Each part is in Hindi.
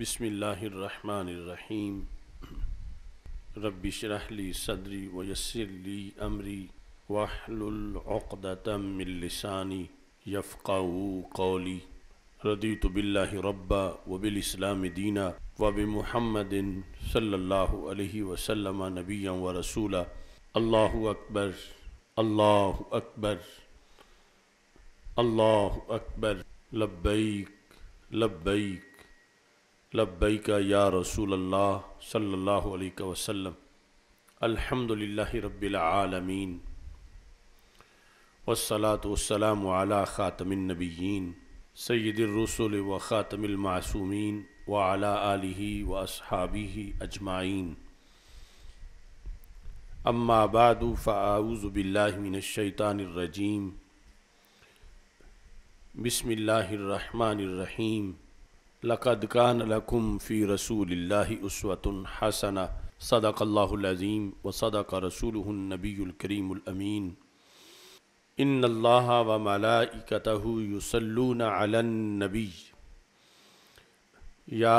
बसमीम रबशरहली सदरी वयसरली अमरी वाहलतमिलसानी यफ़ाऊ कौली रदी तो बिल्ला रब्बा वबिलस्लाम दीना वब महमदिन सल्ला वसलम नबी व रसूला अल्लाह अकबर अल्लाह अकबर अल्लाह अकबर लब्बैक लब्बैक लब्बई का या रसूल अल्लाह सल्लल्लाहु अलैहि वसल्लम अल्हम्दुलिल्लाहि रब्बिल आलमीन वस्सलात वस्सलाम अला ख़ातमिन नबीयीन सैदुलरसूल व ख़ातमिल मासूमीन व अला आलिही व असहाबिही अजमाइन अम्मा बाद फ़ाऊज़बिल्लिमिनशैतानरजीम बसमिल्लर रहीम लक़द कान लकुम फ़ी रसूल उसवतन हसन सदाक़ल्लाज़ीम व सदाक रसूल नबीकरीमीन इन अल्लाह व मलाइकत युसलून अलनबी या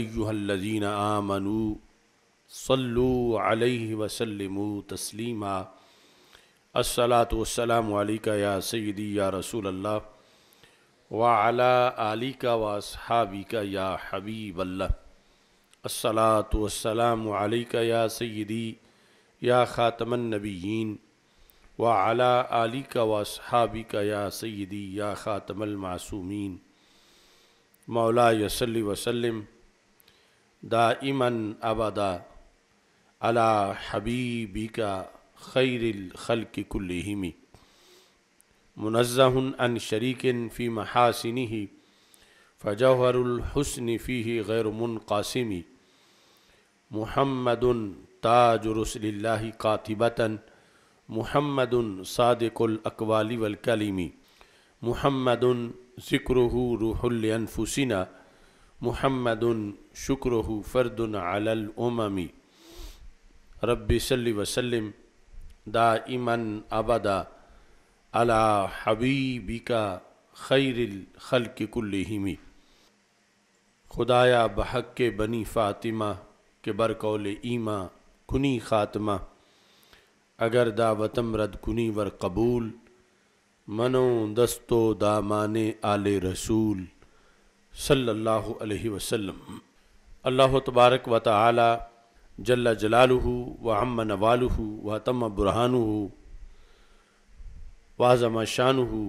अयुहल्लजीन आमनु सल्लु अलैहि वसल्लम तस्लीमा अस्सलातु वस्सलाम या सैदी या रसूल अल्लाह वाला आली का वासहाबी का या हबीब अस्सलाम का या सयदी या ख़ातमन नबीन वाला आली का वासहाबी का या सयदी या ख़ातमल मासूमीन मौला यसली वसलम इमन अबदा अला हबीबी का खैर की कुल्लमी मुनज़न शरीक फ़ी महासिनी ही फ़जहरुलहसन फ़ी ही गैर मुनकासमी महमदन ताजरसल्ला कातिबता महमद सादक़ुलकवाली वलकलीमी महमद ज़िक्र रूहलफुसिना महमद शुक्र फ़र्दन अलमी रबी वसलम दाइमन अबदा अला हबीबिका खैर खल के कुल्लहिमी खुदाया बहक के बनी फ़ातिमा के बरकौल ईमा कुनी खातमा अगर दा वतम रद कुनी वर कबूल मनो दस्तो दामाने आले रसूल सल्लल्लाहु अलैहि वसल्लम अल्लाह तबारक व ताली जल्ला जलालहू व अम्मा नवालहू व तम बुरहानहू वाजमा शान हो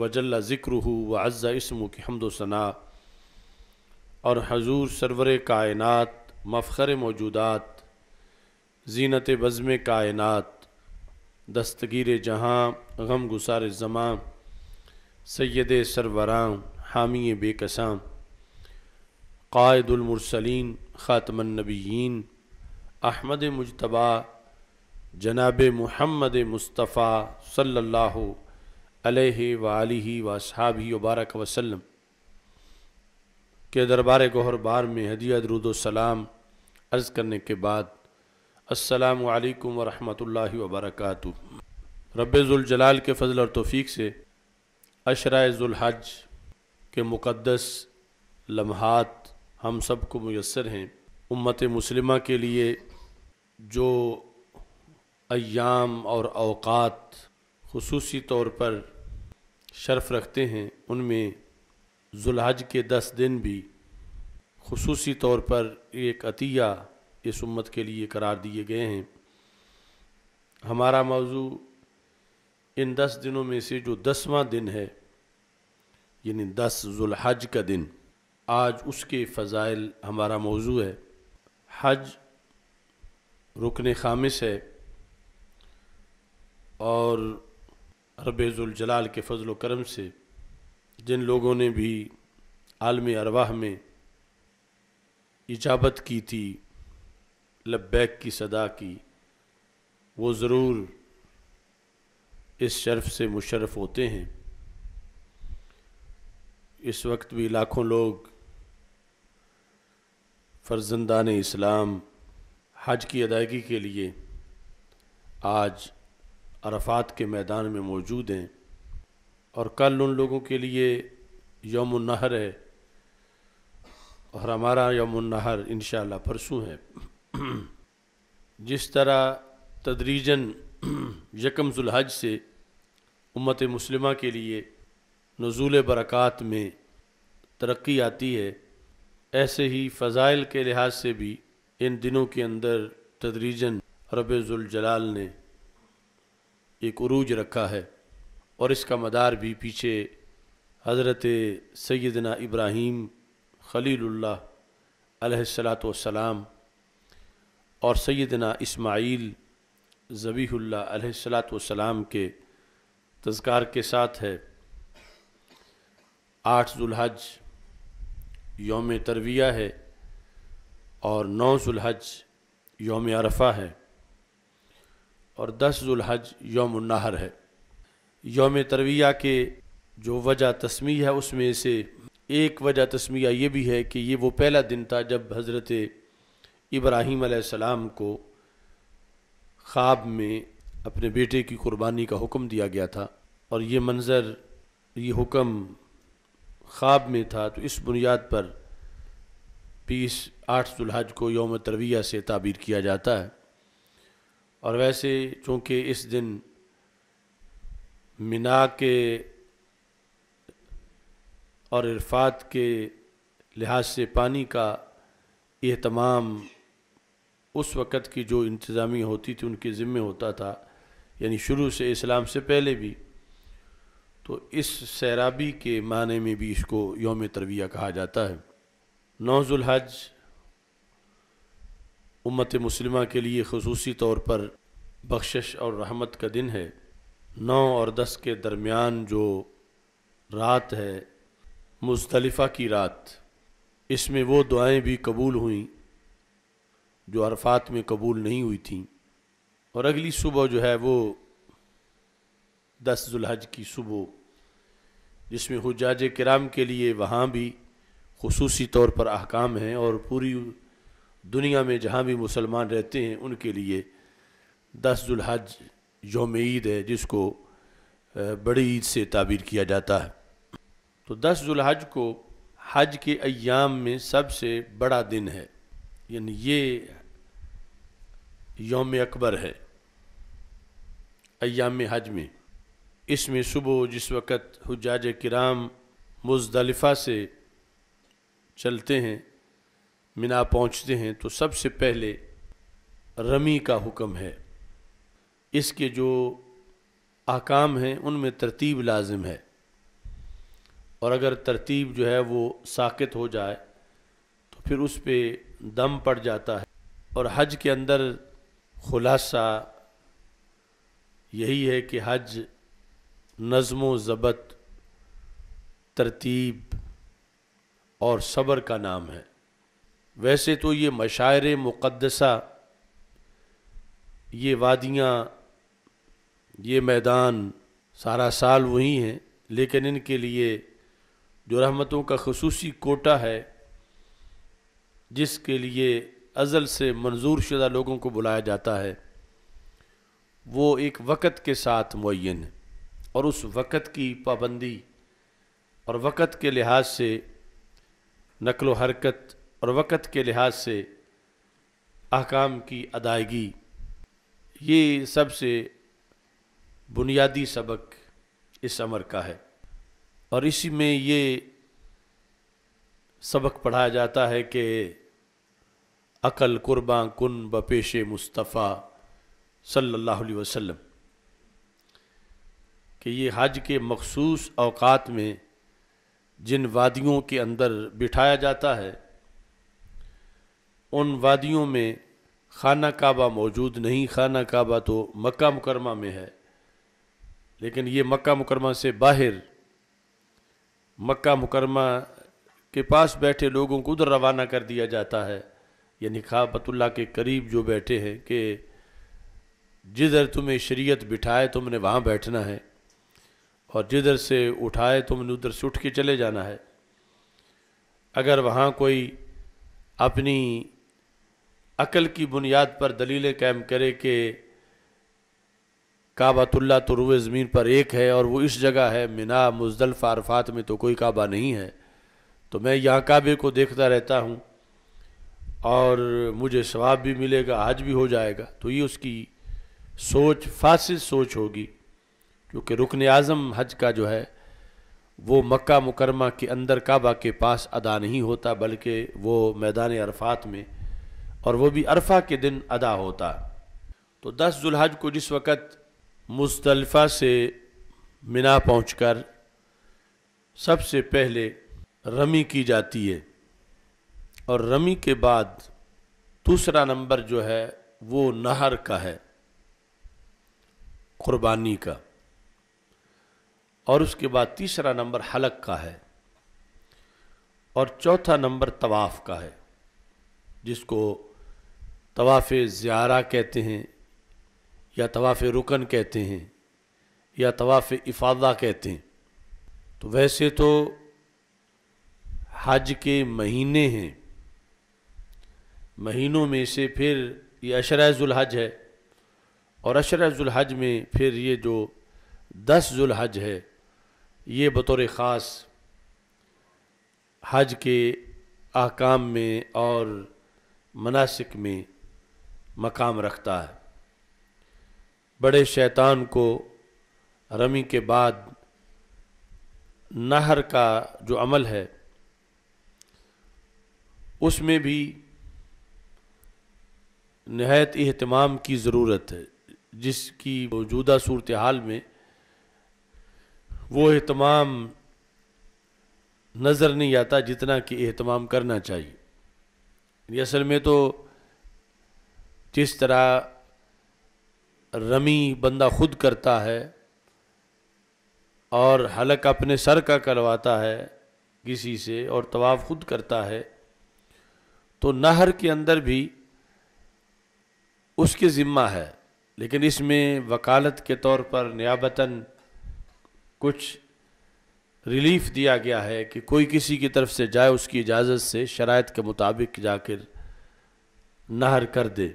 वजल ज़िक्र हो व अज़ा इसम की हमदोसना और हजूर सरवर कायनत मफ़र मौजूदात जीनत बज़म कायनत दस्तगीर जहाँ गम गुसार ज़मां सैद सरवरां हामी बेकसाम कायदुलमरसलिन ख़ातमनबीन अहमद मुशतबा जनाब महमद मुस्तफ़ा सल्लल्लाहु अलैहि वाली वसाबी वबारक वसल्लम के दरबार गहर बार में हदिया दरुदोसलाम अर्ज़ करने के बाद असलकम वरहमल वबरक रबाल के फ़ल और तोफ़ी से अशराज़ुल्हज के मुक़दस लम्हात हम सब को मैसर हैं उम्मत मुसलिमा के लिए जो अयाम और अवकात खसूसी तौर पर शर्फ रखते हैं उनमें जुलहज के दस दिन भी खसूसी तौर पर एक अतिया इस उम्मत के लिए करार दिए गए हैं हमारा मौजू इन दस दिनों में से जो दसवां दिन है यानी दस जुलहज का दिन आज उसके फ़ज़ाइल हमारा मौजू है हज रुकन खामिश है और रबेज़ुलजलाल के फजल करम से जिन लोगों ने भी आलम अरवाह में इजाबत की थी लब्बैक की सदा की वो ज़रूर इस शर्फ से मुशरफ़ होते हैं इस वक्त भी लाखों लोग फर्जंदान इस्लाम हज की अदायगी के लिए आज अरफात के मैदान में मौजूद हैं और कल उन लोगों के लिए यम नहर है और हमारा यम नहर इन परसों है जिस तरह तदरीजन यकम जुलहज से उम्मत मुस्लिमा के लिए नजूल बरक़ात में तरक्की आती है ऐसे ही फ़ज़ाइल के लिहाज से भी इन दिनों के अंदर तदरीजन रबजुलजलाल ने एक उरूज रखा है और इसका मदार भी पीछे हज़रत सैदना इब्राहीम खलील्ला और सैदना इसमाइल ज़बीहुल्ला सलाम के तस्कार के साथ है आठ जुल्हज योम तरविया है और नौ जुल्हज योम अरफा है और दस जुल्हज योम नाहर है योम तरविया के जो वजह तस्मी है उसमें से एक वजह तस्मिया ये भी है कि ये वो पहला दिन था जब हज़रत इब्राहीम सलाम को ख्वाब में अपने बेटे की कुर्बानी का हुक्म दिया गया था और ये मंज़र ये हुक्म ख्वाब में था तो इस बुनियाद पर बीस आठ जुल्हज को योम तरविया से ताबीर किया जाता है और वैसे चूँकि इस दिन मिना के और इरफात के लिहाज से पानी का तमाम उस वक़्त की जो इंतज़ामी होती थी उनके ज़िम्मे होता था यानी शुरू से इस्लाम से पहले भी तो इस सैराबी के माने में भी इसको योम तरविया कहा जाता है नौजुल हज उम्मत मुस्लिमा के लिए खसूसी तौर पर बख्शिश और रहमत का दिन है नौ और दस के दरमियान जो रात है मुस्तलफ़ा की रात इसमें वो दुआएं भी कबूल हुई जो अरफात में कबूल नहीं हुई थीं और अगली सुबह जो है वो दस जुलहज की सुबह जिसमें हजाज कराम के लिए वहाँ भी खसूसी तौर पर अहकाम हैं और पूरी दुनिया में जहाँ भी मुसलमान रहते हैं उनके लिए दस जुल्हज योम ईद है जिसको बड़ी ईद से ताबीर किया जाता है तो दस जुल्हज को हज के अयाम में सबसे बड़ा दिन है यानी ये योम अकबर है अयाम हज में इसमें सुबह जिस वक़्त हजाज कराम मुजदलफ़ा से चलते हैं मिना पहुंचते हैं तो सबसे पहले रमी का हुक्म है इसके जो आकाम हैं उनमें तरतीब लाजिम है और अगर तरतीब जो है वो साकित हो जाए तो फिर उस पर दम पड़ जाता है और हज के अंदर खुलासा यही है कि हज नज़म ज़बत तरतीब और सब्र का नाम है वैसे तो ये मशार मुक़दसा ये वादियाँ ये मैदान सारा साल वही हैं लेकिन इनके लिए जो रहमतों का खसूसी कोटा है जिसके लिए अज़ल से मंजूर शुदा लोगों को बुलाया जाता है वो एक वक़्त के साथ मुन है और उस वक़्त की पाबंदी और वक़्त के लिहाज से नकल हरकत और वक़्त के लिहाज से अहकाम की अदायगी ये सबसे बुनियादी सबक इस अमर का है और इसी में ये सबक पढ़ाया जाता है कि अकल कुर्बान कुन बपेश मुस्तफ़ा सल्लल्लाहु अलैहि वसल्लम कि ये हज के मखसूस अवकात में जिन वादियों के अंदर बिठाया जाता है उन वादियों में खाना काबा मौजूद नहीं खाना काबा तो मक्का मुकरमा में है लेकिन ये मक्का मुकरमा से बाहर मक्का मुकरमा के पास बैठे लोगों को उधर रवाना कर दिया जाता है यानी खाबतुल्ला के करीब जो बैठे हैं कि जिधर तुम्हें शरीयत बिठाए तुमने वहाँ बैठना है और जिधर से उठाए तुमने उधर से उठ के चले जाना है अगर वहाँ कोई अपनी अकल की बुनियाद पर दलीलें कायम करे कि काबातुल्ला तो रुए ज़मीन पर एक है और वो इस जगह है मिना मुजदलफ़ा अरफात में तो कोई काबा नहीं है तो मैं यहाँ काबे को देखता रहता हूँ और मुझे सवाब भी मिलेगा आज भी हो जाएगा तो ये उसकी सोच फासिल सोच होगी क्योंकि रुकन आज़म हज का जो है वो मक्का मुकरमा के अंदर काबा के पास अदा नहीं होता बल्कि वो मैदान अरफात में और वो भी अरफा के दिन अदा होता तो दस जुल्हज को जिस वक़्त मुस्तलफ़ा से मिना पहुंचकर सबसे पहले रमी की जाती है और रमी के बाद दूसरा नंबर जो है वो नहर का है क़ुरबानी का और उसके बाद तीसरा नंबर हलक का है और चौथा नंबर तवाफ़ का है जिसको तवाफ़ ज़्यारा कहते हैं या तवाफ़ रुकन कहते हैं या तवाफ़ इफादा कहते हैं तो वैसे तो हज के महीने हैं महीनों में से फिर ये अशराजुलहज है और अशराजुलहज में फिर ये जो दस जुलहज है ये बतौर ख़ास हज के अहकाम में और मनासिक में मकाम रखता है बड़े शैतान को रमी के बाद नहर का जो अमल है उसमें भी नहायत अहतमाम की ज़रूरत है जिसकी मौजूदा सूरत हाल में वो अहतमाम नज़र नहीं आता जितना कि अहतमाम करना चाहिए असल में तो जिस तरह रमी बंदा खुद करता है और हलक अपने सर का करवाता है किसी से और तवाफ खुद करता है तो नहर के अंदर भी उसके ज़िम्मा है लेकिन इसमें वकालत के तौर पर न्याबतन कुछ रिलीफ दिया गया है कि कोई किसी की तरफ से जाए उसकी इजाज़त से शरात के मुताबिक जाकर नहर कर दे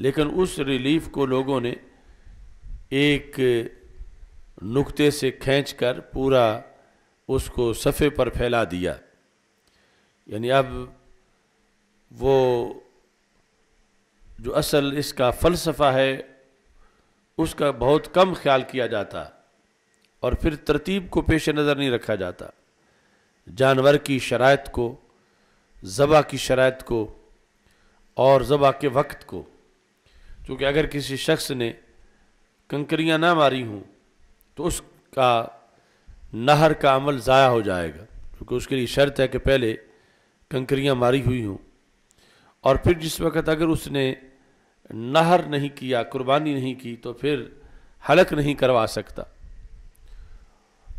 लेकिन उस रिलीफ को लोगों ने एक नुक्ते से खींचकर पूरा उसको सफ़े पर फैला दिया यानी अब वो जो असल इसका फ़लसफ़ा है उसका बहुत कम ख्याल किया जाता और फिर तरतीब को पेश नज़र नहीं रखा जाता जानवर की शरात को ज़बा की शरात को और ज़बा के वक्त को क्योंकि अगर किसी शख्स ने कंकरियां ना मारी हूँ तो उसका नहर का अमल ज़ाया हो जाएगा क्योंकि उसके लिए शर्त है कि पहले कंकरियां मारी हुई हूँ और फिर जिस वक्त अगर उसने नहर नहीं किया कुर्बानी नहीं की तो फिर हलक नहीं करवा सकता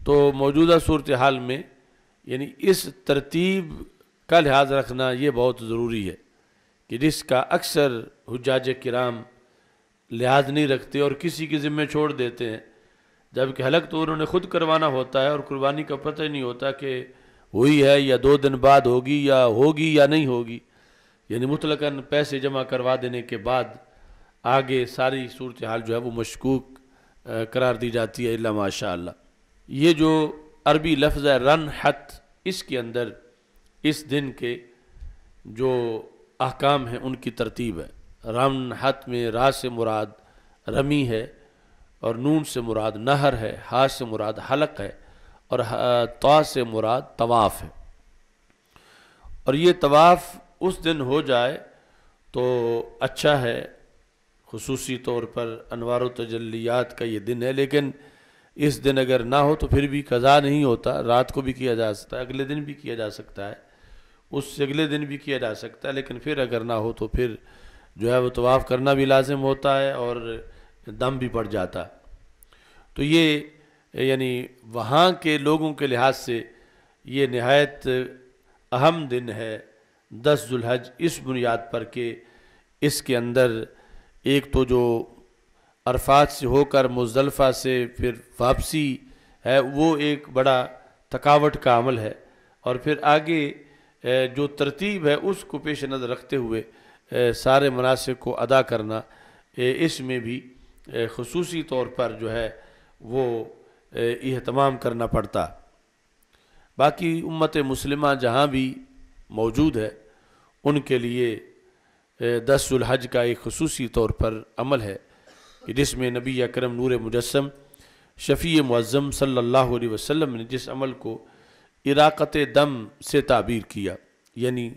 तो मौजूदा सूरत हाल में यानी इस तरतीब का लिहाज रखना ये बहुत ज़रूरी है कि जिसका अक्सर हजाज कराम लिहाज नहीं रखते और किसी के ज़िम्मे छोड़ देते हैं जबकि हलक तो उन्होंने खुद करवाना होता है और कुर्बानी का पता ही नहीं होता कि हुई है या दो दिन बाद होगी या होगी या नहीं होगी यानी मुतलकन पैसे जमा करवा देने के बाद आगे सारी सूरत हाल जो है वो मशकूक करार दी जाती है माशा ये जो अरबी लफ्ज़ है रन हत इसके अंदर इस दिन के जो अहकाम हैं उनकी तरतीब है रमन हत में रा से मुराद रमी है और नून से मुराद नहर है हा से मुराद हलक है और तो से मुराद तवाफ़ है और ये तवाफ़ उस दिन हो जाए तो अच्छा है खसूसी तौर पर अनवर तजलियात का ये दिन है लेकिन इस दिन अगर ना हो तो फिर भी कज़ा नहीं होता रात को भी किया जा सकता है अगले दिन भी किया जा सकता है उससे अगले दिन भी किया जा सकता है लेकिन फिर अगर ना हो तो फिर जो है वो तवाफ़ करना भी लाजिम होता है और दम भी पड़ जाता तो ये यानी वहाँ के लोगों के लिहाज से ये नहायत अहम दिन है दस जुलहज इस बुनियाद पर कि इसके अंदर एक तो जो अरफात से होकर मुजलफ़ा से फिर वापसी है वो एक बड़ा थकावट का अमल है और फिर आगे जो तरतीब है उसको पेश नज़र रखते हुए सारे मनासिब को अदा करना इसमें भी खसूसी तौर पर जो है वो अहतमाम करना पड़ता बाकी उम्मत मुसलमा जहाँ भी मौजूद है उनके लिए दस हज का एक खसूसी तौर पर अमल है जिसमें नबी अकरम नूर मुजस्म शफ़ी मुज़म सल्ला वसम ने जिस अमल को इराक़त दम से ताबीर किया यानी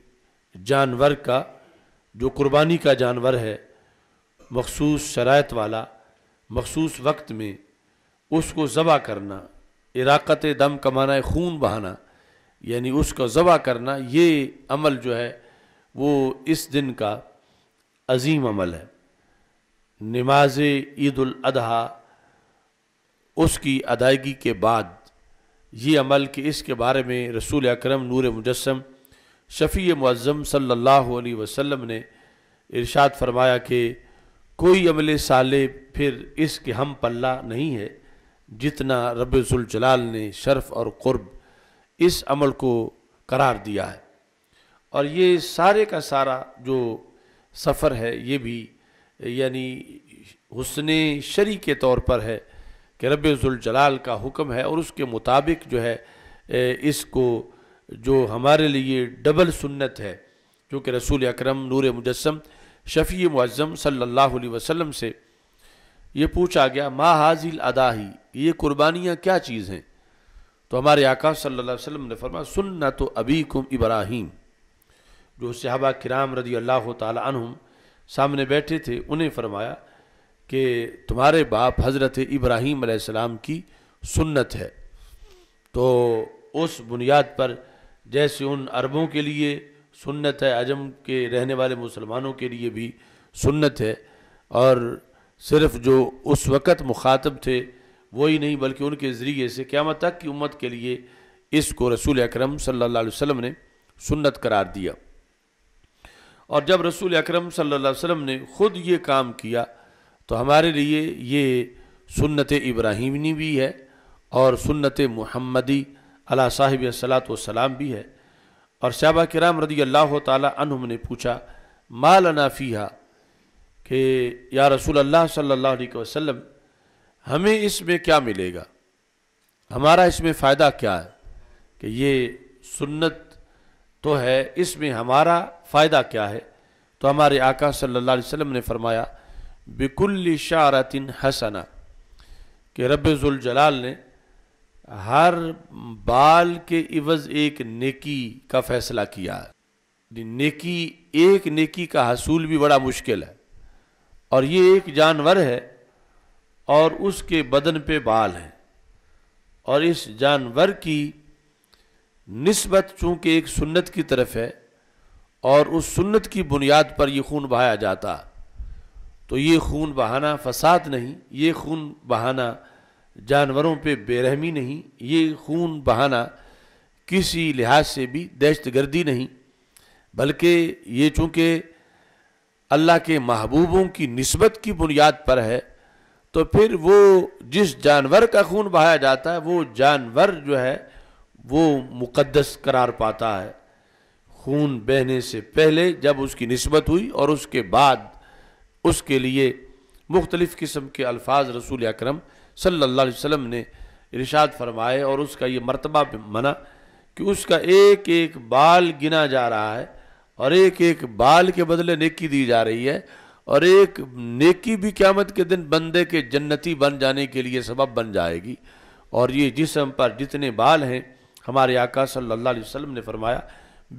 जानवर का जो कुर्बानी का जानवर है मखसूस शरात वाला मखसूस वक्त में उसको ज़बा करना इराक़त दम कमाना खून बहाना यानी उसका ज़बा करना ये अमल जो है वो इस दिन का अजीम अमल है नमाज ईदलाजहा उसकी अदायगी के बाद ये अमल कि इसके बारे में रसूल अक्रम नूर मुजस्म शफ़ी मज़म सल्ला वसम ने इरशाद फरमाया कि कोई अमल साले फिर इसके हम पल्ला नहीं है जितना रबाल ने शर्फ और क़ुरब इस अमल को करार दिया है और ये सारे का सारा जो सफ़र है ये भी यानी हसन शरी के तौर पर है कि रबाल का हुक्म है और उसके मुताबिक जो है इसको जो हमारे लिए डबल सुन्नत है क्योंकि रसूल अकरम नूर मुजस्म शफ़ी मुज़म सल्ला अलैहि से ये पूछा गया मा हाजिल अदाही ये कुर्बानियाँ क्या चीज़ हैं तो हमारे आका सल्ला वसम ने फरमाया सुन्ना तो कुम इब्राहिम जो सहाबा किराम रदी अल्लाह तुम सामने बैठे थे उन्हें फरमाया कि तुम्हारे बाप हज़रत इब्राहीम की सुन्नत है तो उस बुनियाद पर जैसे उन अरबों के लिए सुन्नत है अजम के रहने वाले मुसलमानों के लिए भी सुन्नत है और सिर्फ जो उस वक़्त मुखातब थे वही नहीं बल्कि उनके ज़रिए से क्या तक की उम्मत के लिए इसको रसूल अकरम सल्लल्लाहु अलैहि वसल्लम ने सुन्नत करार दिया और जब रसूल अकरम सल्लल्लाहु अलैहि वसल्लम ने ख़ुद ये काम किया तो हमारे लिए ये सुन्नत इब्राहिमी भी है और सुन्नत महमदी अला साहिब सलात सलाम भी है और शहबा कराम रदी अल्लाह तुम ने पूछा माल अनाफिया कि या रसूल अल्लाह सल्ला वसम हमें इसमें क्या मिलेगा हमारा इसमें फ़ायदा क्या है कि ये सुन्नत तो है इसमें हमारा फ़ायदा क्या है तो हमारे आका सल्ला वसम ने फरमाया बिकुल्ली शारतिन हसना कि रब्ज़ुलजलाल ने हर बाल के इवज एक नेकी का फैसला किया नेकी एक नेकी का हसूल भी बड़ा मुश्किल है और ये एक जानवर है और उसके बदन पे बाल हैं और इस जानवर की नस्बत चूंकि एक सुन्नत की तरफ है और उस सुन्नत की बुनियाद पर यह खून बहाया जाता तो ये खून बहाना फसाद नहीं ये खून बहाना जानवरों पे बेरहमी नहीं ये खून बहाना किसी लिहाज से भी दहशत गर्दी नहीं बल्कि ये चूँकि अल्लाह के महबूबों की नस्बत की बुनियाद पर है तो फिर वो जिस जानवर का खून बहाया जाता है वो जानवर जो है वो मुक़दस करार पाता है खून बहने से पहले जब उसकी नस्बत हुई और उसके बाद उसके लिए मुख्तलिफ़ किस्म के अल्फाज रसूल अक्रम सल्लल्लाहु अलैहि वसल्लम ने इरशाद फरमाए और उसका ये मर्तबा मना कि उसका एक एक बाल गिना जा रहा है और एक एक बाल के बदले नेकी दी जा रही है और एक नेकी भी क़्यामत के दिन बंदे के जन्नती बन जाने के लिए सबब बन जाएगी और ये जिसम पर जितने बाल हैं हमारे आका सल्लल्लाहु अलैहि वसल्लम ने फरमाया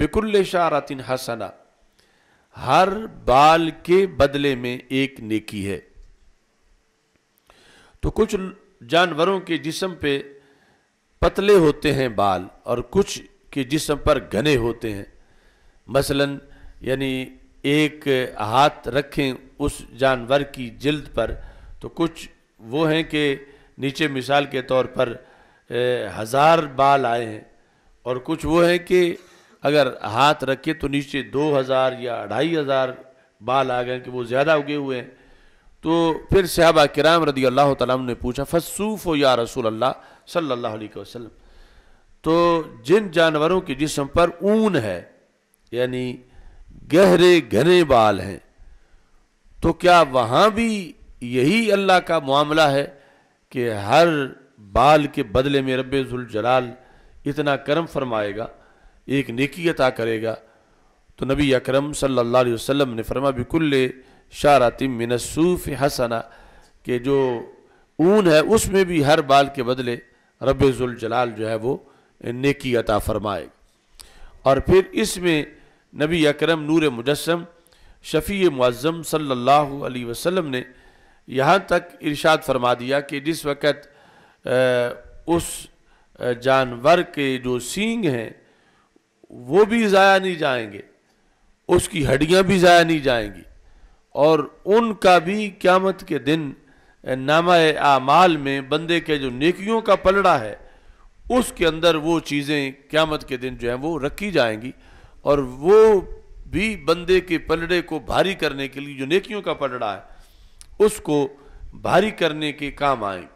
बिकुल शारतिन हसना हर बाल के बदले में एक नेकी है तो कुछ जानवरों के जिसम पे पतले होते हैं बाल और कुछ के जिसम पर घने होते हैं मसलन यानी एक हाथ रखें उस जानवर की जिल्द पर तो कुछ वो हैं कि नीचे मिसाल के तौर पर हज़ार बाल आए हैं और कुछ वो हैं कि अगर हाथ रखें तो नीचे दो हज़ार या ढाई हज़ार बाल आ गए कि वो ज़्यादा उगे हुए हैं तो फिर सहाबा कराम रदी अल्लाह तम ने पूछा फसूफ हो या रसूल अल्लाह सल्ला वसलम तो जिन जानवरों के जिसम पर ऊन है यानी गहरे घने बाल हैं तो क्या वहाँ भी यही अल्लाह का मामला है कि हर बाल के बदले में रबाल इतना करम फरमाएगा एक नेकी अता करेगा तो नबी अकरम सल्लल्लाहु अलैहि वसल्लम ने फरमा बिकुल्ले शारातिम मिनसूफ हसना के जो ऊन है उसमें भी हर बाल के बदले जलाल जो है वो नेकी अता फरमाए और फिर इसमें नबी अकरम नूर मुजस्म शफ़ी मुआजम सल्लल्लाहु अलैहि वसल्लम ने यहाँ तक इरशाद फरमा दिया कि जिस वक़्त उस जानवर के जो सींग हैं वो भी ज़ाया नहीं जाएंगे उसकी हड्डियाँ भी ज़ाया नहीं जाएंगी और उनका भी क्यामत के दिन नामा आमाल में बंदे के जो नेकियों का पलड़ा है उसके अंदर वो चीज़ें क्यामत के दिन जो है वो रखी जाएंगी और वो भी बंदे के पलड़े को भारी करने के लिए जो नेकियों का पलड़ा है उसको भारी करने के काम आए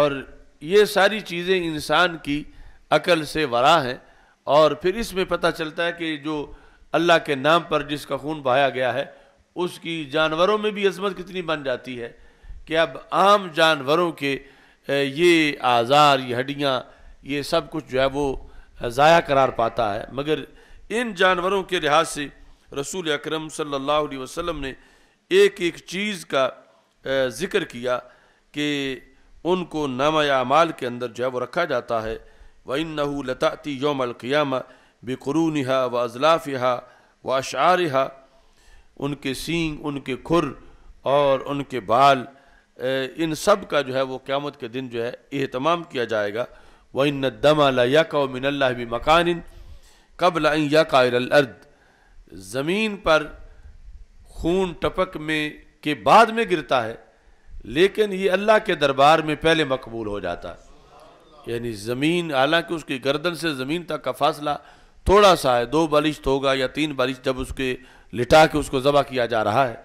और ये सारी चीज़ें इंसान की अकल से वरा हैं और फिर इसमें पता चलता है कि जो अल्लाह के नाम पर जिसका खून बहाया गया है उसकी जानवरों में भी अजमत कितनी बन जाती है कि अब आम जानवरों के ये आज़ार ये हड्डियाँ ये सब कुछ जो है वो ज़ाया करार पाता है मगर इन जानवरों के लिहाज से रसूल अकरम सल्लल्लाहु अलैहि वसल्लम ने एक एक चीज़ का ज़िक्र किया कि उनको नामायामाल के अंदर जो है वो रखा जाता है व इन नहू लताती योम क़ियाम बेकरून व अजलाफ़ व अशार उनके सींग उनके खुर और उनके बाल इन सब का जो है वो क़्यामत के दिन जो है अहतमाम किया जाएगा व इन दमा यका मिनल्ला भी मकान कबल यकार्द ज़मीन पर खून टपक में के बाद में गिरता है लेकिन ये अल्लाह के दरबार में पहले मकबूल हो जाता है यानी ज़मीन हालांकि उसकी गर्दन से ज़मीन तक का फासला थोड़ा सा है दो बारिश तो होगा या तीन बारिश जब उसके लिटा के उसको ज़बह किया जा रहा है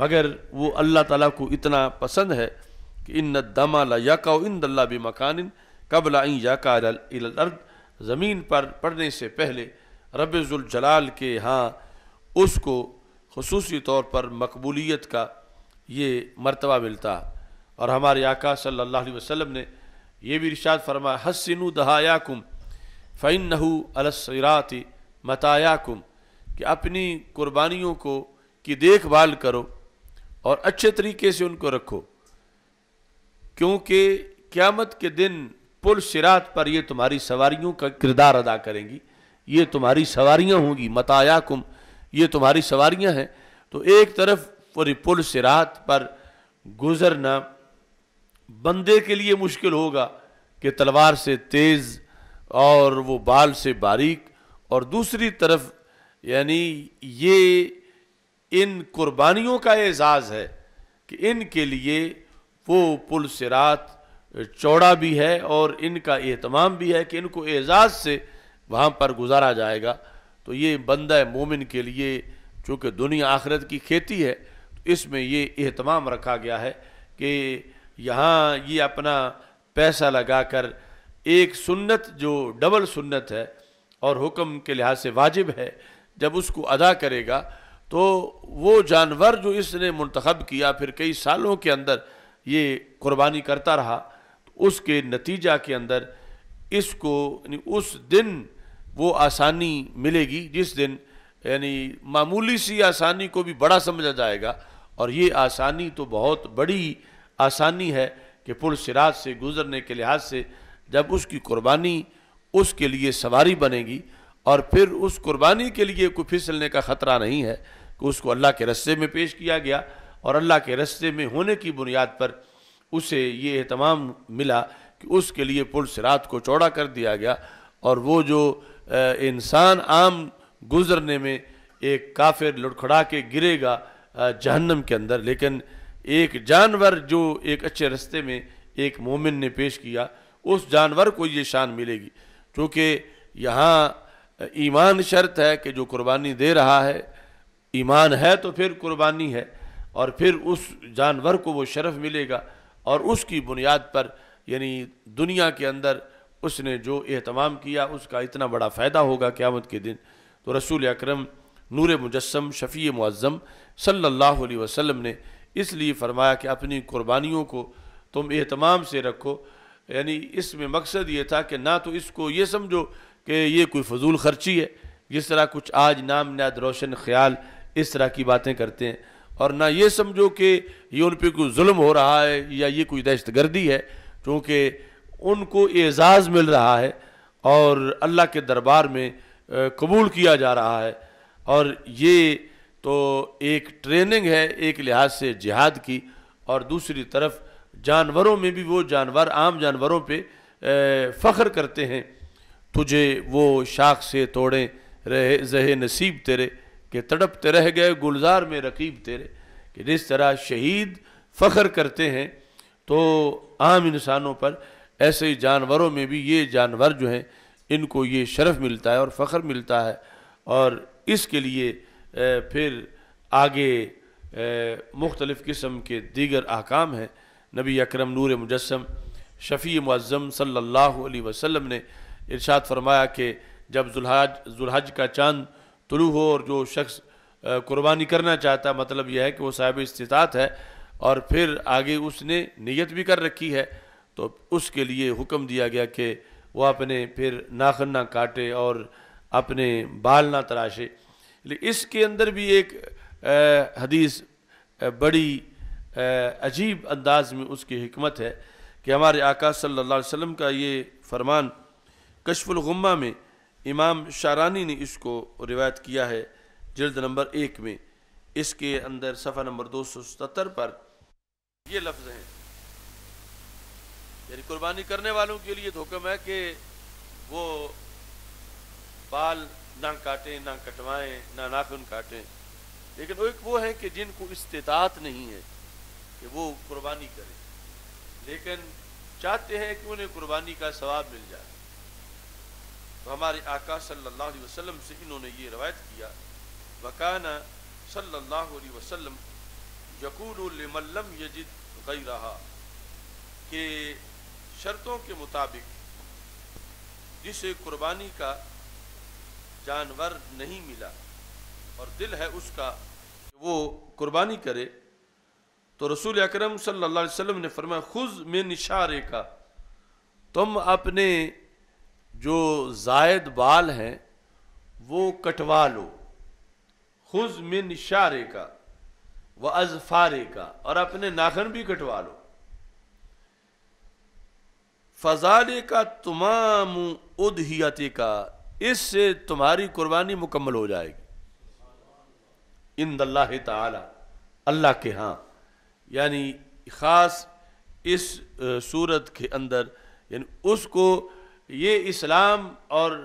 मगर वो अल्लाह ताला को इतना पसंद है कि इन दमा ला यका इन दल्ला भी मकान कबला इन याका ज़मीन पर पड़ने से पहले रबाल के यहाँ उसको खसूस तौर पर मकबूलीत का ये मरतबा मिलता और हमारे आका सल्लल्लाहु अलैहि वसल्लम ने यह भी रिशात फरमाया हसिन दहायाकुम फ़ैन नहू अलसरात मतायाकुम कि अपनी कुर्बानियों को की देखभाल करो और अच्छे तरीके से उनको रखो क्योंकि क़्यामत के दिन पुल सिरात पर ये तुम्हारी सवारियों का किरदार अदा करेंगी ये तुम्हारी सवारियाँ होंगी मतायाकुम ये तुम्हारी सवारियाँ हैं तो एक तरफ पूरी पुल सिरात पर गुज़रना बंदे के लिए मुश्किल होगा कि तलवार से तेज़ और वो बाल से बारीक और दूसरी तरफ यानी ये इन कुर्बानियों का एज़ाज़ है कि इनके लिए वो पुल सिरात चौड़ा भी है और इनका एहतमाम भी है कि इनको एज़ाज़ से वहाँ पर गुजारा जाएगा तो ये बंद मोमिन के लिए चूँकि दुनिया आखरत की खेती है तो इसमें ये एहतमाम रखा गया है कि यहाँ ये अपना पैसा लगा कर एक सुन्नत जो डबल सुन्नत है और हुक्म के लिहाज से वाजिब है जब उसको अदा करेगा तो वो जानवर जो इसने मंतखब किया फिर कई सालों के अंदर ये कुर्बानी करता रहा तो उसके नतीजा के अंदर इसको उस दिन वो आसानी मिलेगी जिस दिन यानी मामूली सी आसानी को भी बड़ा समझा जाएगा और ये आसानी तो बहुत बड़ी आसानी है कि पुल सिराज से गुज़रने के लिहाज से जब उसकी कुर्बानी उसके लिए सवारी बनेगी और फिर उस कुर्बानी के लिए कोई फिसलने का ख़तरा नहीं है कि उसको अल्लाह के रस्ते में पेश किया गया और अल्लाह के रस्ते में होने की बुनियाद पर उसे ये अहतमाम मिला कि उसके लिए पुल सिरात को चौड़ा कर दिया गया और वो जो इंसान आम गुजरने में एक काफिर लुड़खड़ा के गिरेगा जहन्नम के अंदर लेकिन एक जानवर जो एक अच्छे रस्ते में एक मोमिन ने पेश किया उस जानवर को ये शान मिलेगी क्योंकि यहाँ ईमान शर्त है कि जो कुर्बानी दे रहा है ईमान है तो फिर कुर्बानी है और फिर उस जानवर को वो शरफ मिलेगा और उसकी बुनियाद पर यानी दुनिया के अंदर उसने जो एहतमाम किया उसका इतना बड़ा फ़ायदा होगा क़्यामत के दिन तो रसूल अक्रम नूर मुजस्म शफ़ी मुआज़म सल्लल्लाहु अलैहि वसल्लम ने इसलिए फरमाया कि अपनी कुर्बानियों को तुम एहतमाम से रखो यानी इसमें मकसद ये था कि ना तो इसको ये समझो कि ये कोई फजूल खर्ची है जिस तरह कुछ आज नाम नाद रोशन ख्याल इस तरह की बातें करते हैं और ना ये समझो कि ये उन पर कोई जुल्म हो रहा है या ये कोई दहशत गर्दी है क्योंकि उनको एज़ाज़ मिल रहा है और अल्लाह के दरबार में कबूल किया जा रहा है और ये तो एक ट्रेनिंग है एक लिहाज से जिहाद की और दूसरी तरफ जानवरों में भी वो जानवर आम जानवरों पे फ़ख्र करते हैं तुझे वो शाख से तोड़े रहे जहे नसीब तेरे के तड़पते रह गए गुलजार में रकीब तेरे कि जिस तरह शहीद फ़ख्र करते हैं तो आम इंसानों पर ऐसे ही जानवरों में भी ये जानवर जो हैं इनको ये शरफ़ मिलता है और फ़ख्र मिलता है और इसके लिए फिर आगे मुख्तलिफ़ किस्म के दीगर अहकाम हैं नबी अकरम नूर मुजस्म शफ़ी मुज़म सल्लल्लाहु अलैहि वसल्लम ने इरशाद फरमाया कि जब जुल्हाज जुल्हज का चांद तुलू हो और जो शख्स कुर्बानी करना चाहता मतलब यह है कि वो साहिब इस्तात है और फिर आगे उसने नीयत भी कर रखी है तो उसके लिए हुक्म दिया गया कि वह अपने फिर नाखन ना काटे और अपने बाल ना तराशे इसके अंदर भी एक आ, हदीस आ, बड़ी अजीब अंदाज में उसकी हमत है कि हमारे आकाश सल्लल्लाहु अलैहि वसल्लम का ये फरमान कशफुलगुम्मा में इमाम शारानी ने इसको रिवायत किया है जल्द नंबर एक में इसके अंदर सफ़ा नंबर दो सौ सतर पर ये लफ्ज़ हैं यानी कुर्बानी करने वालों के लिए धोखम तो है कि वो बाल ना काटें ना कटवाएं ना नाखून काटें लेकिन वो एक वो है कि जिनको इस्तात नहीं है कि वो कुर्बानी करें लेकिन चाहते हैं कि उन्हें कुर्बानी का सवाब मिल जाए तो हमारे आका सल्लल्लाहु अलैहि वसल्लम से इन्होंने ये रवायत किया वकाना सल्लल्लाहु अलैहि वसल्लम यकूलम यजिद गई रहा के शर्तों के मुताबिक जिसे कुर्बानी का जानवर नहीं मिला और दिल है उसका वो कुर्बानी करे तो रसूल अकरम सल्लल्लाहु अलैहि वसल्लम ने फरमाया खुज में निशारे का तुम अपने जो जायद बाल हैं वो कटवा लो खुज मिन शारे का व अजफारे का और अपने नाखन भी कटवा लो फजाले का तमाम उदहियती का इससे तुम्हारी कुर्बानी मुकम्मल हो जाएगी इन ताला अल्लाह के हाँ यानी ख़ास इस सूरत के अंदर यानी उसको ये इस्लाम और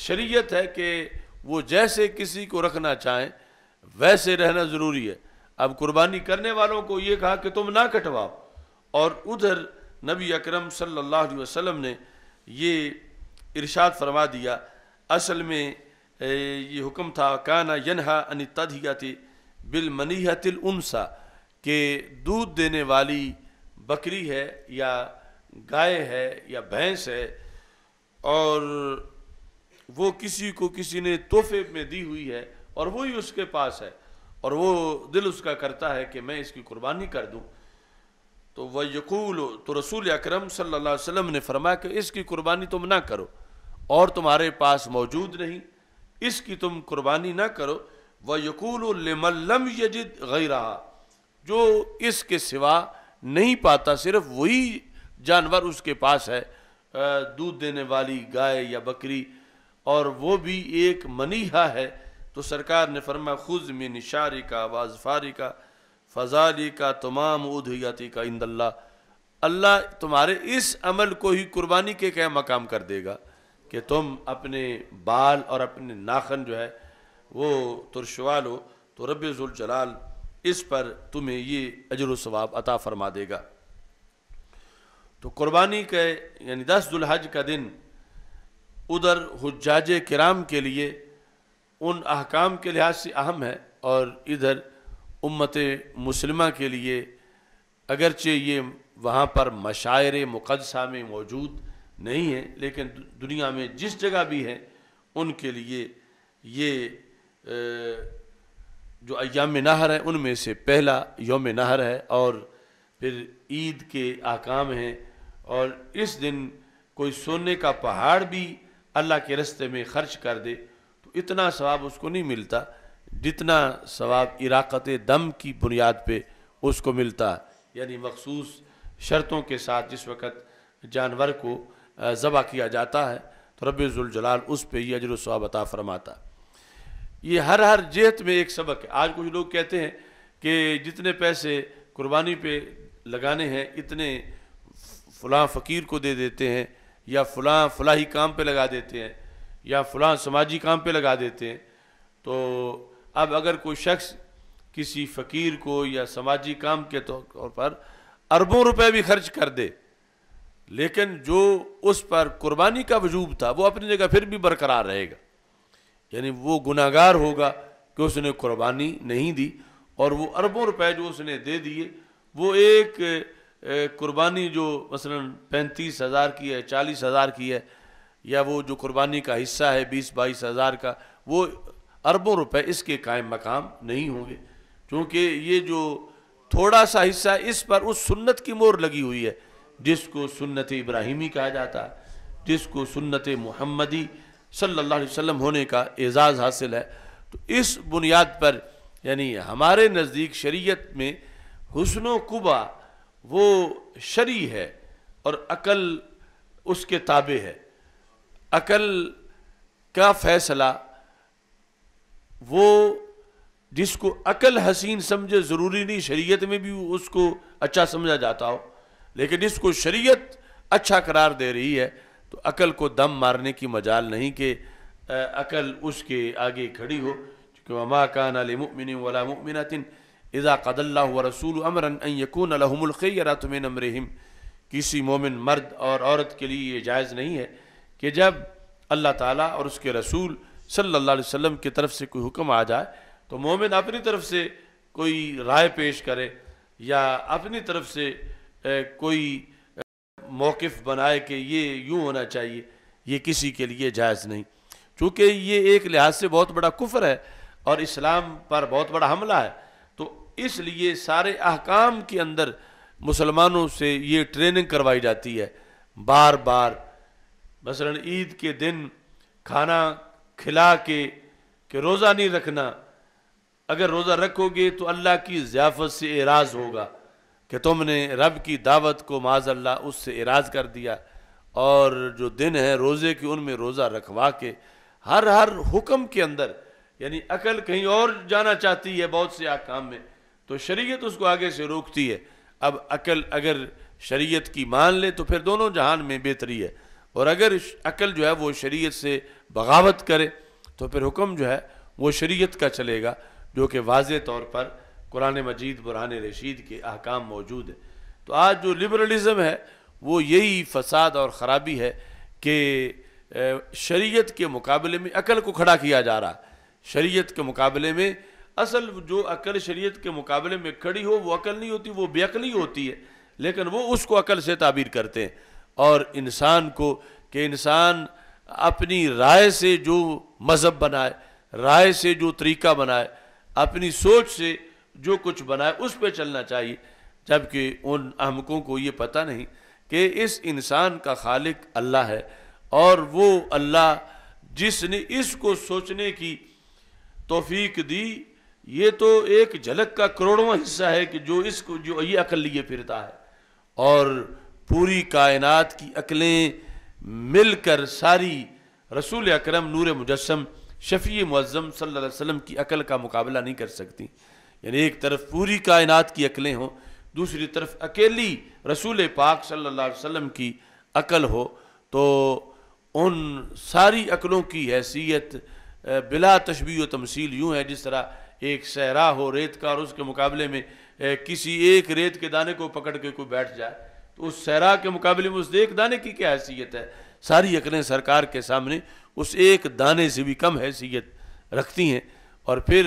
शरीयत है कि वो जैसे किसी को रखना चाहें वैसे रहना ज़रूरी है अब कुर्बानी करने वालों को ये कहा कि तुम ना कटवाओ और उधर नबी अकरम सल्लल्लाहु अलैहि वसल्लम ने ये इरशाद फरमा दिया असल में ये हुक्म था काना यनहा थी बिल मनीहतिल उनसा के दूध देने वाली बकरी है या गाय है या भैंस है और वो किसी को किसी ने तोहफे में दी हुई है और वो ही उसके पास है और वो दिल उसका करता है कि मैं इसकी कुर्बानी कर दूं तो वह यकूल तो रसूल अक्रम सल्लल्लाहु अलैहि वसल्लम ने फरमाया कि इसकी कुर्बानी तुम ना करो और तुम्हारे पास मौजूद नहीं इसकी तुम कुर्बानी ना करो वह यकूल लम यजिद गई रहा जो इसके सिवा नहीं पाता सिर्फ वही जानवर उसके पास है दूध देने वाली गाय या बकरी और वो भी एक मनीहा है तो सरकार ने फरमा खुज में निशारी का वाजफारी का फजाली का तमाम उधयाती का इंदल्ला अल्लाह तुम्हारे इस अमल को ही कुर्बानी के क्या मकाम कर देगा कि तुम अपने बाल और अपने नाखन जो है वो तुरशवा लो तो रब्ज़ुलजलाल इस पर तुम्हें ये अजर सवाब अता फरमा देगा तो कुर्बानी के यानी दस दुल्हज का दिन उधर हजाज कराम के लिए उन अहकाम के लिहाज से अहम है और इधर उम्मत मुसलमा के लिए अगरचे ये वहाँ पर मशायर मुकदसा में मौजूद नहीं है लेकिन दुनिया में जिस जगह भी है उनके लिए ये जो अयाम नहर है उनमें से पहला योम नहर है और फिर ईद के आकाम हैं और इस दिन कोई सोने का पहाड़ भी अल्लाह के रस्ते में खर्च कर दे तो इतना सवाब उसको नहीं मिलता जितना सवाब इराकत दम की बुनियाद पे उसको मिलता यानी मखसूस शर्तों के साथ जिस वक़्त जानवर को ज़बा किया जाता है तो रबाल उस पर ही अजर अता फरमाता ये हर हर जेहत में एक सबक है आज कुछ लोग कहते हैं कि जितने पैसे कुर्बानी पे लगाने हैं इतने फलां फ़कीर को दे देते हैं या फलां फलाही काम पे लगा देते हैं या फलां समाजी काम पे लगा देते हैं तो अब अगर कोई शख्स किसी फ़कीर को या समाजी काम के तौर पर अरबों रुपए भी खर्च कर दे लेकिन जो उस पर कुर्बानी का वजूब था वो अपनी जगह फिर भी बरकरार रहेगा यानी वो गुनागार होगा कि उसने कुर्बानी नहीं दी और वो अरबों रुपए जो उसने दे दिए वो एक कुर्बानी जो मसलन पैंतीस हज़ार की है चालीस हज़ार की है या वो जो कुर्बानी का हिस्सा है बीस बाईस हज़ार का वो अरबों रुपए इसके कायम मकाम नहीं होंगे क्योंकि ये जो थोड़ा सा हिस्सा इस पर उस सुन्नत की मोर लगी हुई है जिसको सुन्नत इब्राहिमी कहा जाता है जिसको सुन्नत मुहम्मदी सल्लल्लाहु अलैहि वसल्लम होने का एजाज़ हासिल है तो इस बुनियाद पर यानी हमारे नज़दीक शरीयत में हुसन कुबा वो शरी है और अकल उसके ताबे है अकल का फैसला वो जिसको अकल हसीन समझे ज़रूरी नहीं शरीयत में भी उसको अच्छा समझा जाता हो लेकिन जिसको शरीयत अच्छा करार दे रही है तो अकल को दम मारने की मजाल नहीं कि अकल उसके आगे खड़ी हो क्योंकि ममा कान अल मुमिन वला मुमिनतिन इज़ा कदल्ला रसूल अमरन यकून अलहमुल्ख़ैरातमिन अमरहम किसी मोमिन मर्द और औरत के लिए ये जायज़ नहीं है कि जब अल्लाह ताली और उसके रसूल सल्ला वसम की तरफ से कोई हुक्म आ जाए तो मोमिन अपनी तरफ से कोई राय पेश करे या अपनी तरफ से कोई मौक़ बनाए कि ये यूँ होना चाहिए ये किसी के लिए जायज़ नहीं चूँकि ये एक लिहाज से बहुत बड़ा कुफर है और इस्लाम पर बहुत बड़ा हमला है इसलिए सारे अहकाम के अंदर मुसलमानों से ये ट्रेनिंग करवाई जाती है बार बार मसलन ईद के दिन खाना खिला के कि रोज़ा नहीं रखना अगर रोज़ा रखोगे तो अल्लाह की ज़ियाफ़त से एराज़ होगा कि तुमने रब की दावत को माजल्ला उससे एराज कर दिया और जो दिन है रोज़े के उनमें रोज़ा रखवा के हर हर हुक्म के अंदर यानी अकल कहीं और जाना चाहती है बहुत से आकाम में तो शरीयत उसको आगे से रोकती है अब अकल अगर शरीयत की मान ले तो फिर दोनों जहान में बेहतरी है और अगर अकल जो है वो शरीयत से बगावत करे तो फिर हुक्म जो है वो शरीयत का चलेगा जो कि वाज तौर पर कुरान मजीद बुरहान रशीद के अहकाम मौजूद है तो आज जो लिबरलिज़म है वो यही फसाद और ख़राबी है कि शरीयत के मुकाबले में अकल को खड़ा किया जा रहा है शरीयत के मुकाबले में असल जो अकल शरीयत के मुकाबले में खड़ी हो वो अकल नहीं होती वो बेअकली होती है लेकिन वो उसको अकल से ताबीर करते हैं और इंसान को कि इंसान अपनी राय से जो मज़हब बनाए राय से जो तरीका बनाए अपनी सोच से जो कुछ बनाए उस पर चलना चाहिए जबकि उन अहमकों को ये पता नहीं कि इस इंसान का खालिक अल्लाह है और वो अल्लाह जिसने इसको सोचने की तोफीक दी ये तो एक झलक का करोड़वा हिस्सा है कि जो इसको जो ये अकल लिए फिरता है और पूरी कायनात की अकलें मिलकर सारी रसूल अकरम नूर मुजस्म शफी मज़म सल्लल्लाहु अलैहि की अकल का मुकाबला नहीं कर सकती यानी एक तरफ पूरी कायनात की अकलें हों दूसरी तरफ अकेली रसूल पाक सल्ला वसम की अकल हो तो उन सारी अकलों की हैसियत बिला तशबी व तमसील यूँ है जिस तरह एक सहरा हो रेत का और उसके मुकाबले में किसी एक रेत के दाने को पकड़ के कोई बैठ जाए तो उस सहरा के मुकाबले में उस एक दाने की क्या हैसियत है सारी अकलें सरकार के सामने उस एक दाने से भी कम हैसियत रखती हैं और फिर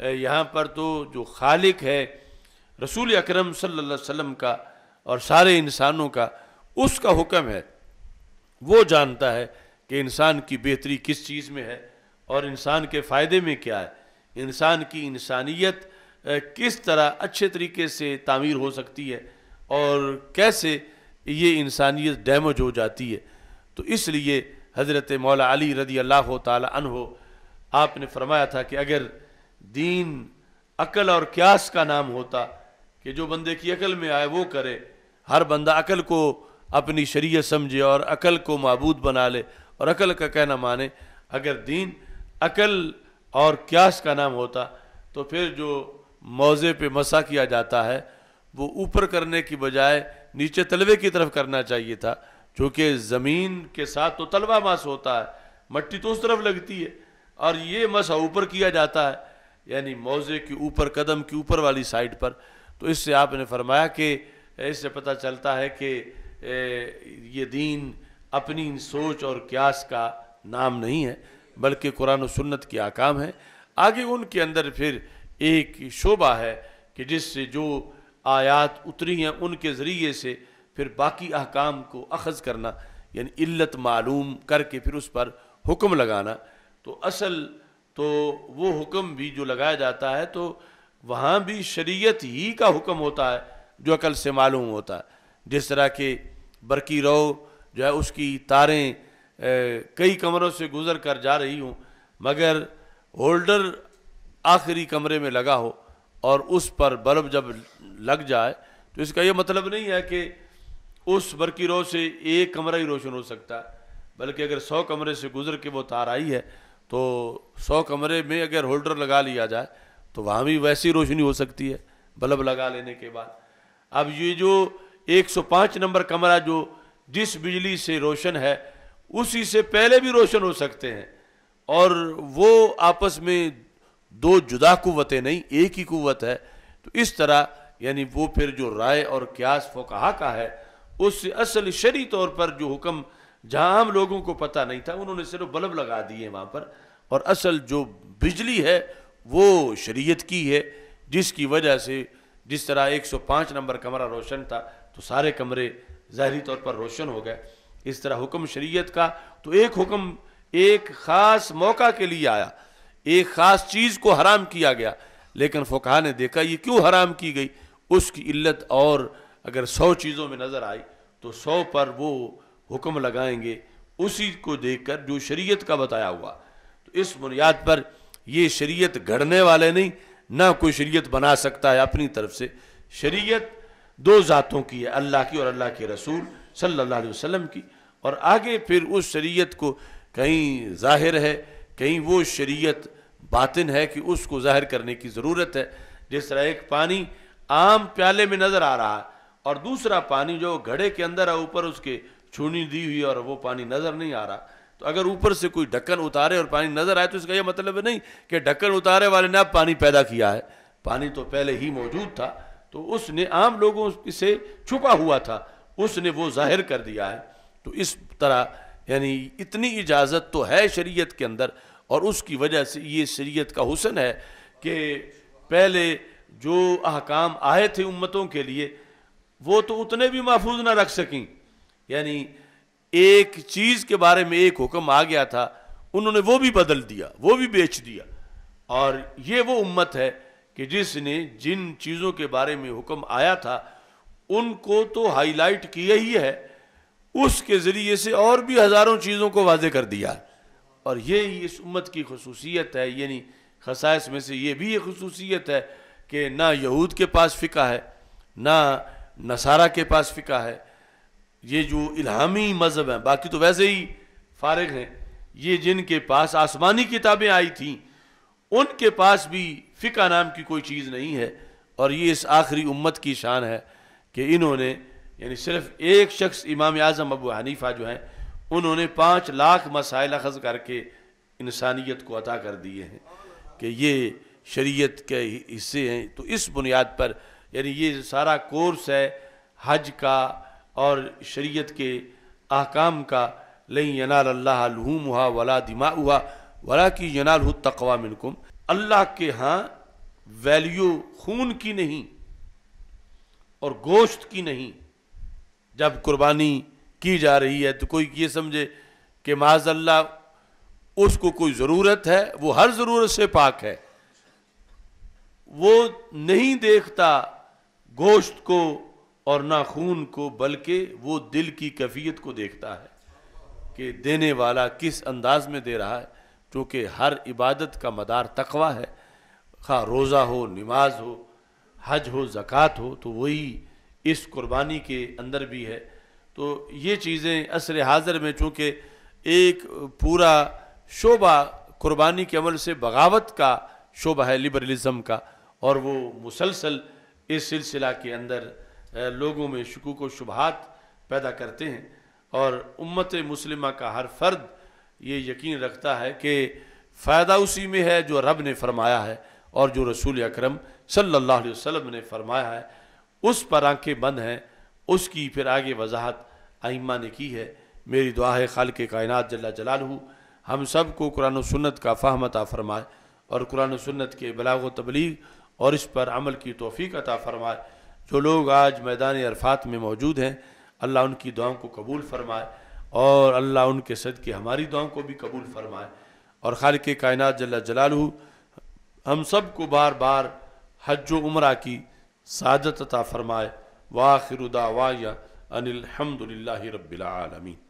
यहाँ पर तो जो खालिक है रसूल अकरम सल्लल्लाहु अलैहि वसल्लम का और सारे इंसानों का उसका हुक्म है वो जानता है कि इंसान की बेहतरी किस चीज़ में है और इंसान के फ़ायदे में क्या है इंसान की इंसानियत किस तरह अच्छे तरीके से तामीर हो सकती है और कैसे ये इंसानियत डैमेज हो जाती है तो इसलिए हज़रत मौला अली रदी अल्लाह तहो आपने फरमाया था कि अगर दीन अकल और क्यास का नाम होता कि जो बंदे की अकल में आए वो करे हर बंदा अकल को अपनी शरीय समझे और अकल को मबूद बना ले और अकल का कहना माने अगर दीन अकल और क्यास का नाम होता तो फिर जो मौज़े पे मसा किया जाता है वो ऊपर करने की बजाय नीचे तलवे की तरफ करना चाहिए था चूँकि ज़मीन के साथ तो तलवा मस होता है मट्टी तो उस तरफ लगती है और ये मसा ऊपर किया जाता है यानी मौज़े के ऊपर कदम की ऊपर वाली साइड पर तो इससे आपने फरमाया कि इससे पता चलता है कि ये दीन अपनी सोच और क्यास का नाम नहीं है बल्कि कुरान सुन्नत के आकाम हैं आगे उनके अंदर फिर एक शोबा है कि जिससे जो आयात उतरी हैं उनके ज़रिए से फिर बाकी अहकाम को अखज़ करना यानी इल्लत मालूम करके फिर उस पर हुक्म लगाना तो असल तो वो हुक्म भी जो लगाया जाता है तो वहाँ भी शरीयत ही का हुक्म होता है जो अकल से मालूम होता है जिस तरह के बरकी रो जो है उसकी तारें कई कमरों से गुज़र कर जा रही हूँ मगर होल्डर आखिरी कमरे में लगा हो और उस पर बल्ब जब लग जाए तो इसका यह मतलब नहीं है कि उस बरकी रो से एक कमरा ही रोशन हो सकता है बल्कि अगर सौ कमरे से गुजर के वो तार आई है तो सौ कमरे में अगर होल्डर लगा लिया जाए तो वहाँ भी वैसी रोशनी हो सकती है बल्ब लगा लेने के बाद अब ये जो 105 नंबर कमरा जो जिस बिजली से रोशन है उसी से पहले भी रोशन हो सकते हैं और वो आपस में दो जुदा कुतें नहीं एक ही कुत है तो इस तरह यानी वो फिर जो राय और क्यास फोकहा का है उससे असल शरी तौर पर जो हुक्म जहाँ हम लोगों को पता नहीं था उन्होंने सिर्फ बल्ब लगा दिए वहाँ पर और असल जो बिजली है वो शरीयत की है जिसकी वजह से जिस तरह 105 नंबर कमरा रोशन था तो सारे कमरे ज़ाहरी तौर पर रोशन हो गए इस तरह हुक्म शरीयत का तो एक हुक्म एक ख़ास मौका के लिए आया एक ख़ास चीज़ को हराम किया गया लेकिन फ़ुकहा ने देखा ये क्यों हराम की गई उसकी इल्लत और अगर सौ चीज़ों में नज़र आई तो सौ पर वो हुक्म लगाएंगे उसी को देखकर जो शरीयत का बताया हुआ तो इस बुनियाद पर ये शरीयत घड़ने वाले नहीं ना कोई शरीयत बना सकता है अपनी तरफ से शरीयत दो ज़ातों की है अल्लाह की और अल्लाह के रसूल सल्लल्लाहु अलैहि वसल्लम की और आगे फिर उस शरीयत को कहीं जाहिर है कहीं वो शरीयत बातिन है कि उसको जाहिर करने की ज़रूरत है जिस तरह एक पानी आम प्याले में नज़र आ रहा है और दूसरा पानी जो घड़े के अंदर है ऊपर उसके छूनी दी हुई और वो पानी नज़र नहीं आ रहा तो अगर ऊपर से कोई ढक्कन उतारे और पानी नज़र आए तो इसका यह मतलब नहीं कि ढक्कन उतारे वाले ने अब पानी पैदा किया है पानी तो पहले ही मौजूद था तो उसने आम लोगों से छुपा हुआ था उसने वो जाहिर कर दिया है तो इस तरह यानी इतनी इजाज़त तो है शरीयत के अंदर और उसकी वजह से ये शरीयत का हुसन है कि पहले जो अहकाम आए थे उम्मतों के लिए वो तो उतने भी महफूज ना रख सकें यानी एक चीज़ के बारे में एक हुक्म आ गया था उन्होंने वो भी बदल दिया वो भी बेच दिया और ये वो उम्मत है कि जिसने जिन चीज़ों के बारे में हुक्म आया था उनको तो हाईलाइट किया ही है उसके ज़रिए से और भी हज़ारों चीज़ों को वाजे कर दिया और ये इस उम्मत की खसूसियत है यानी खसाइस में से ये भी ये खसूसियत है कि ना यहूद के पास फ़िका है ना नसारा के पास फ़िका है ये जो इलामी मज़हब हैं बाकी तो वैसे ही फारग हैं ये जिनके पास आसमानी किताबें आई थीं उनके पास भी फ़िका नाम की कोई चीज़ नहीं है और ये इस आखिरी उम्मत की शान है कि इन्होंने यानी सिर्फ एक शख्स इमाम आज़म अबू हनीफा जो हैं उन्होंने पाँच लाख मसाइल अखज़ करके इंसानियत को अता कर दिए हैं कि ये शरीयत के हिस्से हैं तो इस बुनियाद पर यानी ये सारा कोर्स है हज का और शरीयत के अहकाम का लई यनाल अल्लाह लहूम हुआ वला दिमा हुआ वला की यनाल हो तकवा मिनकुम अल्लाह के यहाँ वैल्यू खून की नहीं और गोश्त की नहीं जब कुर्बानी की जा रही है तो कोई ये समझे कि माज अल्लाह उसको कोई ज़रूरत है वो हर ज़रूरत से पाक है वो नहीं देखता गोश्त को और ना खून को बल्कि वो दिल की कैफियत को देखता है कि देने वाला किस अंदाज में दे रहा है क्योंकि हर इबादत का मदार तकवा है खा रोज़ा हो नमाज हो हज हो ज़क़़त हो तो वही इस कुर्बानी के अंदर भी है तो ये चीज़ें असर हाजिर में चूँकि एक पूरा शोबा कुर्बानी के अमल से बगावत का शोबा है लिबरलिज़म का और वो मुसलसल इस सिलसिला के अंदर लोगों में शकूक व शुभात पैदा करते हैं और उम्मत मुसलिमा का हर फर्द ये यकीन रखता है कि फ़ायदा उसी में है जो रब ने फरमाया है और जो रसूल अक्रम सल्ला अलैहि ने फरमाया है उस पर आंखें बंद हैं उसकी फिर आगे वजाहत आइमा ने की है मेरी दुआ है खाल के कायनत जलाल जलालू हम सब को कुरान सुन्नत का फ़ाहम अता फ़रमाए और कुरान सुन्नत के बलाग तबलीग और इस पर अमल की तोफ़ी अता फ़रमाए जो लोग आज मैदान अरफात में मौजूद हैं अल्लाह उनकी दुआओं को कबूल फ़रमाए और अल्लाह उनके सद के हमारी दुआओं को भी कबूल फ़रमाए और खाल के कायनत जलाल हूँ हम सब को बार बार हज उम्र की سعادت عطا فرمائے واخر دعوایا ان الحمد لله رب العالمين